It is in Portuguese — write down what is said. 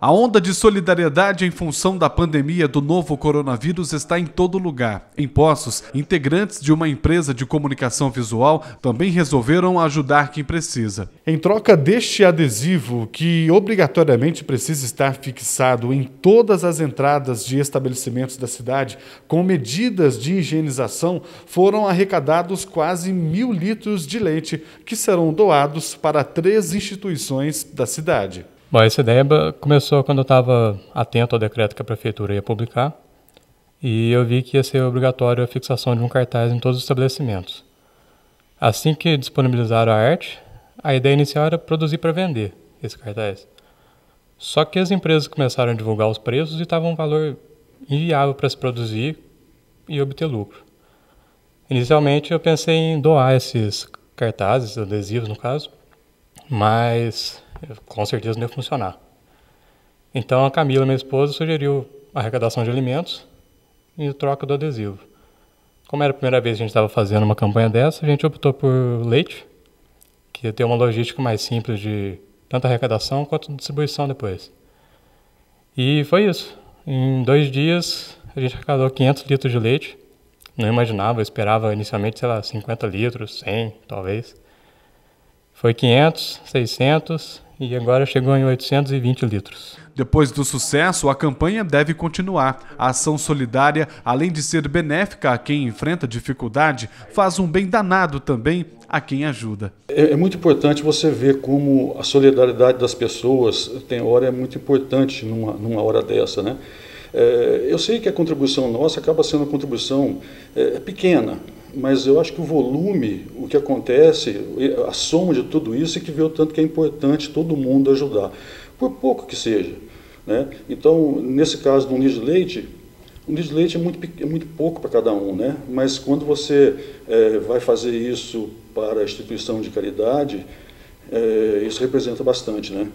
A onda de solidariedade em função da pandemia do novo coronavírus está em todo lugar. Em Poços, integrantes de uma empresa de comunicação visual também resolveram ajudar quem precisa. Em troca deste adesivo, que obrigatoriamente precisa estar fixado em todas as entradas de estabelecimentos da cidade, com medidas de higienização, foram arrecadados quase mil litros de leite que serão doados para três instituições da cidade. Bom, essa ideia começou quando eu estava atento ao decreto que a prefeitura ia publicar e eu vi que ia ser obrigatório a fixação de um cartaz em todos os estabelecimentos. Assim que disponibilizaram a arte, a ideia inicial era produzir para vender esse cartaz. Só que as empresas começaram a divulgar os preços e estava um valor inviável para se produzir e obter lucro. Inicialmente eu pensei em doar esses cartazes, adesivos no caso, mas com certeza não ia funcionar. Então a Camila, minha esposa, sugeriu a arrecadação de alimentos e troca do adesivo. Como era a primeira vez que a gente estava fazendo uma campanha dessa, a gente optou por leite, que tem uma logística mais simples de tanto arrecadação quanto distribuição depois. E foi isso. Em dois dias, a gente arrecadou 500 litros de leite. Não imaginava, eu esperava inicialmente, sei lá, 50 litros, 100 talvez. Foi 500, 600 e agora chegou em 820 litros. Depois do sucesso, a campanha deve continuar. A ação solidária, além de ser benéfica a quem enfrenta dificuldade, faz um bem danado também a quem ajuda. É, é muito importante você ver como a solidariedade das pessoas tem hora é muito importante numa, numa hora dessa, né? É, eu sei que a contribuição nossa acaba sendo uma contribuição é, pequena, mas eu acho que o volume, o que acontece, a soma de tudo isso é que vê o tanto que é importante todo mundo ajudar, por pouco que seja. Né? Então, nesse caso do ninho de leite, o ninho de leite é muito, é muito pouco para cada um, né? mas quando você é, vai fazer isso para a instituição de caridade, é, isso representa bastante. Né?